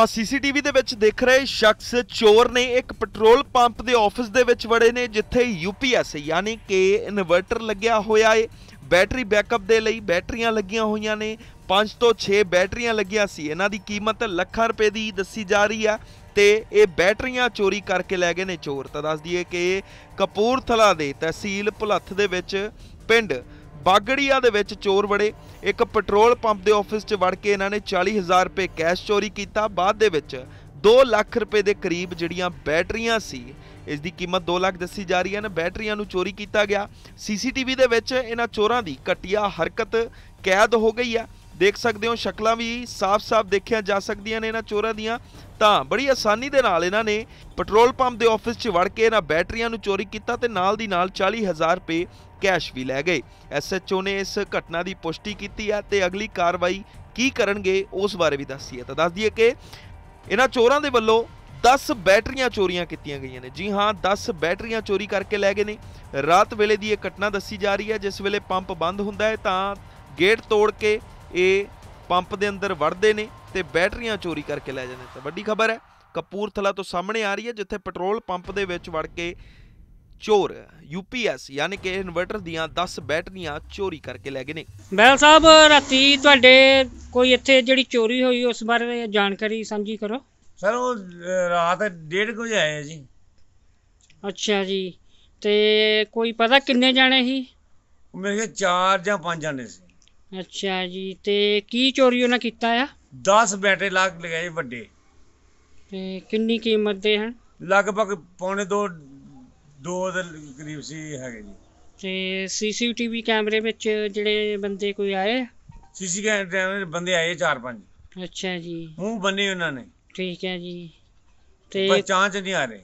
ਆ ਸੀਸੀਟੀਵੀ ਦੇ ਵਿੱਚ ਦੇਖ ਰਹੇ ਸ਼ਖਸ ਚੋਰ ਨੇ ਇੱਕ ਪੈਟਰੋਲ ਪੰਪ ਦੇ ਆਫਿਸ ਦੇ ਵਿੱਚ ਵੜੇ ਨੇ ਜਿੱਥੇ ਯੂਪੀਐਸ ਯਾਨੀ ਕਿ ਇਨਵਰਟਰ ਲੱਗਿਆ ਹੋਇਆ ਏ ਬੈਟਰੀ ਬੈਕਅਪ ਦੇ ਲਈ ਬੈਟਰੀਆਂ ਲੱਗੀਆਂ ਹੋਈਆਂ ਨੇ 5 ਤੋਂ 6 ਬੈਟਰੀਆਂ ਲੱਗੀਆਂ ਸੀ ਇਹਨਾਂ ਦੀ ਕੀਮਤ ਲੱਖਾਂ ਰੁਪਏ ਦੀ ਦੱਸੀ ਜਾ ਰਹੀ ਆ ਤੇ ਇਹ ਬੈਟਰੀਆਂ ਚੋਰੀ ਕਰਕੇ ਲੈ ਗਏ ਨੇ ਚੋਰ ਤਾਂ ਦੱਸ ਦਈਏ ਕਿ ਕਪੂਰਥਲਾ ਦੇ ਤਹਿਸੀਲ ਭੁਲੱਥ ਦੇ ਵਿੱਚ ਪਿੰਡ ਬਾਗੜੀਆ ਦੇ ਵਿੱਚ ਚੋਰ ਵੜੇ ਇੱਕ ਪੈਟਰੋਲ ਪੰਪ ਦੇ ਆਫਿਸ 'ਚ ਵੜ ਕੇ ਇਹਨਾਂ ਨੇ 40000 ਰੁਪਏ ਕੈਸ਼ ਚੋਰੀ ਕੀਤਾ ਬਾਅਦ ਦੇ ਵਿੱਚ 2 ਲੱਖ ਰੁਪਏ ਦੇ ਕਰੀਬ ਜਿਹੜੀਆਂ ਬੈਟਰੀਆਂ ਸੀ ਇਸ ਦੀ ਕੀਮਤ 2 ਲੱਖ ਦੱਸੀ ਜਾ ਰਹੀ ਹੈ ਨਾ ਬੈਟਰੀਆਂ ਨੂੰ ਚੋਰੀ ਕੀਤਾ ਗਿਆ ਸੀਸੀਟੀਵੀ ਦੇ ਵਿੱਚ ਇਹਨਾਂ ਚੋਰਾਂ ਦੀ ਘਟਿਆ ਹਰਕਤ ਕੈਦ ਹੋ ਗਈ ਹੈ ਦੇਖ ਸਕਦੇ ਹੋ ਸ਼ਕਲਾਂ ਵੀ ਸਾਫ਼-ਸਾਫ਼ ਦੇਖਿਆ ਜਾ ਸਕਦੀਆਂ ਨੇ ਇਹਨਾਂ ਚੋਰਾਂ ਦੀਆਂ ਤਾਂ ਬੜੀ ਆਸਾਨੀ ਦੇ ਨਾਲ ਇਹਨਾਂ ਨੇ ਪੈਟਰੋਲ ਪੰਪ ਦੇ ਆਫਿਸ 'ਚ ਵੜ ਕੇ ਇਹਨਾਂ ਬੈਟਰੀਆਂ ਨੂੰ ਚੋਰੀ ਕੀਤਾ ਤੇ ਨਾਲ ਦੀ ਨਾਲ 40000 ਰੁਪਏ ਕੈਸ਼ ਵੀ ਲੈ ਗਏ ਐਸਐਚਓ ਨੇ ਇਸ ਘਟਨਾ ਦੀ ਪੁਸ਼ਟੀ ਕੀਤੀ ਹੈ ਤੇ ਅਗਲੀ ਕਾਰਵਾਈ ਕੀ ਕਰਨਗੇ ਉਸ ਬਾਰੇ ਵੀ ਦੱਸੀ ਹੈ ਤਾਂ ਦੱਸ ਦਈਏ ਕਿ ਇਹਨਾਂ ਚੋਰਾਂ ਦੇ ਵੱਲੋਂ 10 ਬੈਟਰੀਆਂ ਚੋਰੀਆਂ ਕੀਤੀਆਂ ਗਈਆਂ ਨੇ ਜੀ ਹਾਂ 10 ਬੈਟਰੀਆਂ ਚੋਰੀ ਕਰਕੇ ਲੈ ਗਏ ਨੇ ਰਾਤ ਵੇਲੇ ਦੀ ਇਹ ਘਟਨਾ ਦੱਸੀ ਜਾ ਰਹੀ ਹੈ ਜਿਸ ਵੇਲੇ ਪੰਪ ਬੰਦ ਹੁੰਦਾ ਹੈ ਤਾਂ ਗੇਟ ਤੋੜ ਕੇ ਇਹ ਪੰਪ ਦੇ ਅੰਦਰ ਵੜਦੇ ਨੇ ਤੇ ਬੈਟਰੀਆਂ ਚੋਰੀ ਕਰਕੇ ਲੈ ਜਾਂਦੇ ਤਾਂ ਵੱਡੀ ਖਬਰ ਹੈ ਕਪੂਰਥਲਾ ਤੋਂ ਸਾਹਮਣੇ ਆ ਰਹੀ ਹੈ ਜਿੱਥੇ ਪੈਟਰੋਲ ਪੰਪ ਦੇ ਵਿੱਚ ਵੜ ਕੇ ਚੋਰ ਯੂਪੀਐਸ ਯਾਨੀ ਕਿ ਇਨਵਰਟਰ ਦੀਆਂ 10 ਬੈਟਰੀਆਂ ਚੋਰੀ ਕਰਕੇ ਲੈ ਗਏ ਨੇ ਬੈਲ ਸਾਹਿਬ ਰਾਤੀ ਤੁਹਾਡੇ ਕੋਈ ਇੱਥੇ ਜਿਹੜੀ ਚੋਰੀ ਹੋਈ ਉਸ ਬਾਰੇ ਜਾਣਕਾਰੀ ਸਾਂਝੀ ਕਰੋ ਸਰ ਉਹ ਰਾਤ 1:30 ਵਜੇ ਆਏ ਜੀ ਅੱਛਾ ਜੀ ਤੇ ਕੋਈ ਪਤਾ ਕਿੰਨੇ ਜਾਣੇ ਸੀ ਮੇਰੇ ਖਿਆਲ ਚਾਰ ਜਾਂ ਪੰਜ ਜਾਣੇ ਸੀ ਅੱਛਾ ਜੀ ਤੇ ਕੀ ਚੋਰੀ ਉਹਨਾਂ ਕੀਤਾ ਆ 10 ਲਾ ਕੇ ਲਗਾਏ ਵੱਡੇ ਤੇ ਕਿੰਨੀ ਕੀਮਤ ਦੇ ਹਨ ਲਗਭਗ ਪੌਣੇ 2 ਦੋ ਦੇ ਕਰੀਬ ਸੀ ਹੈਗੇ ਜੀ ਤੇ ਸੀਸੀਟੀਵੀ ਕੈਮਰੇ ਵਿੱਚ ਜਿਹੜੇ ਬੰਦੇ ਕੋਈ ਆਏ ਸੀਸੀ ਕੈਮਰੇ ਦੇ ਬੰਦੇ ਆਏ ਚਾਰ ਪੰਜ ਅੱਛਾ ਜੀ ਉਹ ਬੰਨੇ ਉਹਨਾਂ ਨੇ ਠੀਕ ਹੈ ਜੀ ਤੇ ਪਛਾਣ ਚ ਨਹੀਂ ਆ ਰਹੇ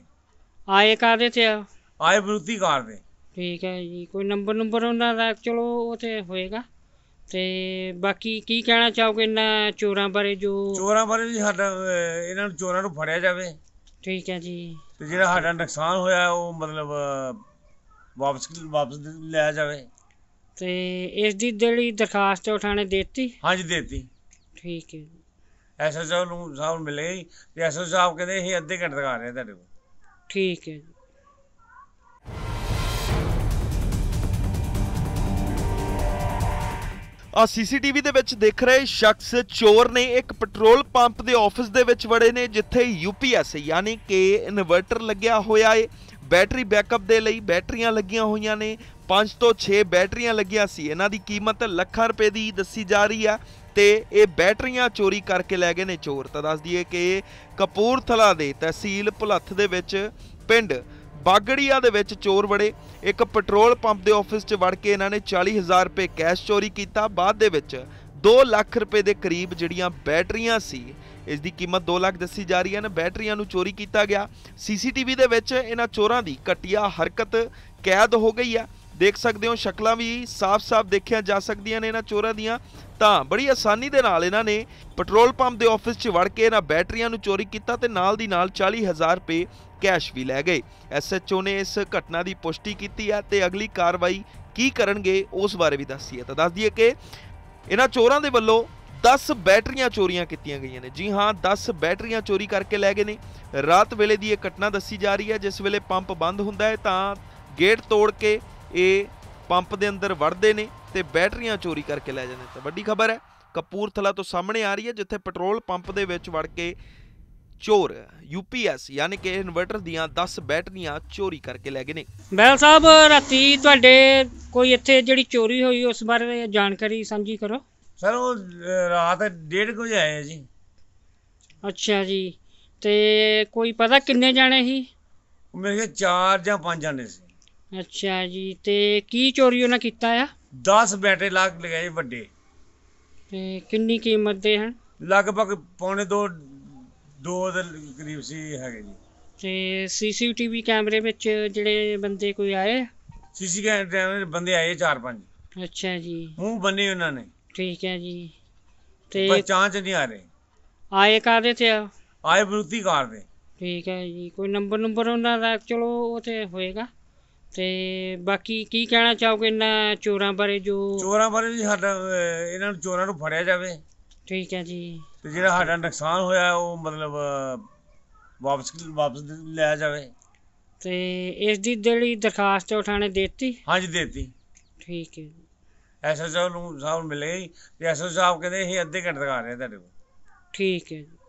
ਆਏ ਕਾਦੇ ਤੇ ਆਏ ਬਰੂਤੀ ਕਾਰ ਦੇ ਠੀਕ ਹੈ ਜੀ ਕੋਈ ਨੰਬਰ ਨੰਬਰ ਉਹਨਾਂ ਦਾ ਚਲੋ ਉਹ ਤੇ ਹੋਏਗਾ ਤੇ ਬਾਕੀ ਕੀ ਕਹਿਣਾ ਚਾਹੋਗੇ ਇਹਨਾਂ ਚੋਰਾਂ ਬਾਰੇ ਜੋ ਚੋਰਾਂ ਬਾਰੇ ਜੀ ਸਾਡਾ ਇਹਨਾਂ ਨੂੰ ਚੋਰਾਂ ਨੂੰ ਫੜਿਆ ਜਾਵੇ ਠੀਕ ਹੈ ਜੀ ਤੇ ਜਿਹੜਾ ਸਾਡਾ ਨੁਕਸਾਨ ਹੋਇਆ ਉਹ ਮਤਲਬ ਵਾਪਸ ਵਾਪਸ ਲਿਆ ਜਾਵੇ ਤੇ ਇਸ ਦੀ ਜਿਹੜੀ ਦਰਖਾਸਤ ਉਠਾਣੇ ਦਿੱਤੀ ਹਾਂਜੀ ਦਿੱਤੀ ਠੀਕ ਹੈ ਐਸਐਸਓ ਨੂੰ ਸਾਹਿਬ ਮਿਲੇ ਤੇ ਐਸਐਸਓ ਸਾਹਿਬ ਕਹਿੰਦੇ ਇਹ ਅੱਧੇ ਘੰਟੇ ਤੱਕ ਆ ਰਹੇ ਤੁਹਾਡੇ ਕੋਲ ਠੀਕ ਹੈ ਆ ਸੀਸੀਟੀਵੀ ਦੇ ਵਿੱਚ ਦੇਖ ਰਹੇ ਸ਼ਖਸ ਚੋਰ ਨੇ ਇੱਕ ਪੈਟਰੋਲ ਪੰਪ ਦੇ ਆਫਿਸ ਦੇ ਵਿੱਚ ਵੜੇ ਨੇ ਜਿੱਥੇ ਯੂਪੀਐਸ ਯਾਨੀ ਕਿ ਇਨਵਰਟਰ ਲੱਗਿਆ ਹੋਇਆ ਏ ਬੈਟਰੀ ਬੈਕਅਪ ਦੇ ਲਈ ਬੈਟਰੀਆਂ ਲੱਗੀਆਂ ਹੋਈਆਂ ਨੇ 5 ਤੋਂ 6 ਬੈਟਰੀਆਂ ਲੱਗੀਆਂ ਸੀ ਇਹਨਾਂ ਦੀ ਕੀਮਤ ਲੱਖਾਂ ਰੁਪਏ ਦੀ ਦੱਸੀ ਜਾ ਰਹੀ ਆ ਤੇ ਇਹ ਬੈਟਰੀਆਂ ਚੋਰੀ ਕਰਕੇ ਲੈ ਗਏ ਨੇ ਚੋਰ ਤਾਂ ਦੱਸ ਦਈਏ ਕਿ ਕਪੂਰਥਲਾ ਦੇ ਤਹਿਸੀਲ ਭੁਲੱਥ ਦੇ ਵਿੱਚ ਪਿੰਡ ਬਾਗੜੀਆ ਦੇ ਵਿੱਚ ਚੋਰ ਵੜੇ ਇੱਕ ਪੈਟਰੋਲ ਪੰਪ ਦੇ ਆਫਿਸ 'ਚ ਵੜ ਕੇ ਇਹਨਾਂ ਨੇ 40000 ਰੁਪਏ ਕੈਸ਼ ਚੋਰੀ ਕੀਤਾ ਬਾਅਦ ਦੇ ਵਿੱਚ 2 ਲੱਖ ਰੁਪਏ ਦੇ ਕਰੀਬ ਜਿਹੜੀਆਂ ਬੈਟਰੀਆਂ ਸੀ ਇਸ ਦੀ ਕੀਮਤ 2 ਲੱਖ ਦੱਸੀ ਜਾ ਰਹੀ ਹੈ ਨਾ ਬੈਟਰੀਆਂ ਨੂੰ ਚੋਰੀ ਕੀਤਾ ਗਿਆ ਸੀਸੀਟੀਵੀ ਦੇ ਵਿੱਚ ਇਹਨਾਂ ਚੋਰਾਂ ਦੀ ਕਟਿਆ ਹਰਕਤ ਕੈਦ ਹੋ ਗਈ ਹੈ ਦੇਖ ਸਕਦੇ ਹੋ ਸ਼ਕਲਾਂ ਵੀ ਸਾਫ਼-ਸਾਫ਼ ਦੇਖਿਆ ਜਾ ਸਕਦੀਆਂ ਨੇ ਇਹਨਾਂ ਚੋਰਾਂ ਦੀਆਂ ਤਾਂ ਬੜੀ ਆਸਾਨੀ ਦੇ ਨਾਲ ਇਹਨਾਂ ਨੇ ਪੈਟਰੋਲ ਪੰਪ ਦੇ ਆਫਿਸ 'ਚ ਵੜ ਕੇ ਇਹਨਾਂ ਬੈਟਰੀਆਂ ਨੂੰ ਚੋਰੀ ਕੀਤਾ ਤੇ ਨਾਲ ਦੀ ਨਾਲ 40000 ਰੁਪਏ ਕੈਸ਼ ਵੀ ਲੈ ਗਏ ਐਸਐਚਓ ਨੇ ਇਸ ਘਟਨਾ ਦੀ ਪੁਸ਼ਟੀ ਕੀਤੀ ਹੈ ਤੇ ਅਗਲੀ ਕਾਰਵਾਈ ਕੀ ਕਰਨਗੇ ਉਸ ਬਾਰੇ ਵੀ ਦੱਸੀ ਹੈ ਤਾਂ ਦੱਸ ਦਈਏ ਕਿ ਇਹਨਾਂ ਚੋਰਾਂ ਦੇ ਵੱਲੋਂ 10 ਬੈਟਰੀਆਂ ਚੋਰੀਆਂ ਕੀਤੀਆਂ ਗਈਆਂ ਨੇ ਜੀ ਹਾਂ 10 ਬੈਟਰੀਆਂ ਚੋਰੀ ਕਰਕੇ ਲੈ ਗਏ ਨੇ ਰਾਤ ਵੇਲੇ ਦੀ ਇਹ ਘਟਨਾ ਦੱਸੀ ਜਾ ਰਹੀ ਹੈ ਜਿਸ ਵੇਲੇ ਪੰਪ ਬੰਦ ਹੁੰਦਾ ਹੈ ਤਾਂ ਗੇਟ ਤੋੜ ਕੇ ਇਹ ਪੰਪ ਦੇ ਅੰਦਰ ਵੜਦੇ ਨੇ ਤੇ ਬੈਟਰੀਆਂ ਚੋਰੀ ਕਰਕੇ ਲੈ ਜਾਂਦੇ ਤਾਂ ਵੱਡੀ ਖਬਰ ਹੈ ਕਪੂਰਥਲਾ ਤੋਂ ਸਾਹਮਣੇ ਆ ਰਹੀ ਹੈ ਜਿੱਥੇ ਪੈਟਰੋਲ ਪੰਪ ਦੇ ਵਿੱਚ ਵੜ ਕੇ ਚੋਰ ਯੂਪੀਐਸ ਯਾਨੀ ਕਿ ਇਨਵਰਟਰ ਦੀਆਂ 10 ਬੈਟਰੀਆਂ ਚੋਰੀ ਕਰਕੇ ਲੈ ਗਏ ਨੇ ਬੈਲ ਸਾਹਿਬ ਰਾਤੀ ਤੁਹਾਡੇ ਕੋਈ ਇੱਥੇ ਜਿਹੜੀ ਚੋਰੀ ਹੋਈ ਉਸ ਬਾਰੇ ਜਾਣਕਾਰੀ ਸਾਂਝੀ ਕਰੋ ਸਰ ਉਹ ਰਾਤ 1:30 ਵਜੇ ਆਏ ਜੀ ਅੱਛਾ ਜੀ ਤੇ ਕੋਈ ਪਤਾ ਕਿੰਨੇ ਜਾਣੇ ਸੀ ਮੇਰੇ ਖਿਆਲ 4 ਜਾਂ 5 ਜਾਣੇ ਸੀ ਅੱਛਾ ਜੀ ਤੇ ਕੀ ਚੋਰੀ ਉਹਨਾਂ ਕੀਤਾ ਆ 10 ਬੈਟੇ ਕੇ ਲਗਾਏ ਵੱਡੇ ਤੇ ਕਿੰਨੀ ਕੀਮਤ ਦੇ ਹਨ ਲਗਭਗ ਪੌਣੇ 2 2 ਦੇ ਕਰੀਬ ਸੀ ਹੈਗੇ ਜੀ ਤੇ ਸੀਸੀਟੀਵੀ ਕੈਮਰੇ ਵਿੱਚ ਜਿਹੜੇ ਬੰਦੇ ਕੋਈ ਆਏ ਸੀਸੀ ਕੈਮਰੇ ਬੰਦੇ ਆਏ 4-5 ਅੱਛਾ ਜੀ ਮੂੰਹ ਬੰਨੇ ਉਹਨਾਂ ਨੇ ਠੀਕ ਹੈ ਜੀ ਤੇ ਪਛਾਣ ਚ ਨਹੀਂ ਆ ਰਹੇ ਆਏ ਕਾਦੇ ਤੇ ਆਏ ਬਰੂਤੀ ਕਾਰ ਦੇ ਠੀਕ ਹੈ ਜੀ ਕੋਈ ਨੰਬਰ ਨੰਬਰ ਉਹਨਾਂ ਦਾ ਚਲੋ ਉਹ ਤੇ ਹੋਏਗਾ ਤੇ ਬਾਕੀ ਕੀ ਕਹਿਣਾ ਚਾਹੋਗੇ ਇਹਨਾਂ ਚੋਰਾਂ ਬਾਰੇ ਜੋ ਚੋਰਾਂ ਬਾਰੇ ਜੀ ਸਾਡਾ ਇਹਨਾਂ ਨੂੰ ਚੋਰਾਂ ਨੂੰ ਫੜਿਆ ਜਾਵੇ ਠੀਕ ਹੈ ਜੀ ਤੇ ਜਿਹੜਾ ਸਾਡਾ ਨੁਕਸਾਨ ਹੋਇਆ ਉਹ ਮਤਲਬ ਵਾਪਸ ਵਾਪਸ ਲਿਆ ਜਾਵੇ ਤੇ ਇਸ ਦੀ ਜਿਹੜੀ ਦਰਖਾਸਤ ਉਠਾਣੇ ਦਿੱਤੀ ਹਾਂਜੀ ਦਿੱਤੀ ਠੀਕ ਹੈ ਐਸਐਸਓ ਨੂੰ ਸਾਹਿਬ ਮਿਲੇ ਤੇ ਐਸਐਸਓ ਸਾਹਿਬ ਕਹਿੰਦੇ ਇਹ ਅੱਧੇ ਘੰਟੇ ਤੱਕ ਆ ਰਹੇ ਤੁਹਾਡੇ ਕੋਲ ਠੀਕ ਹੈ ਜੀ।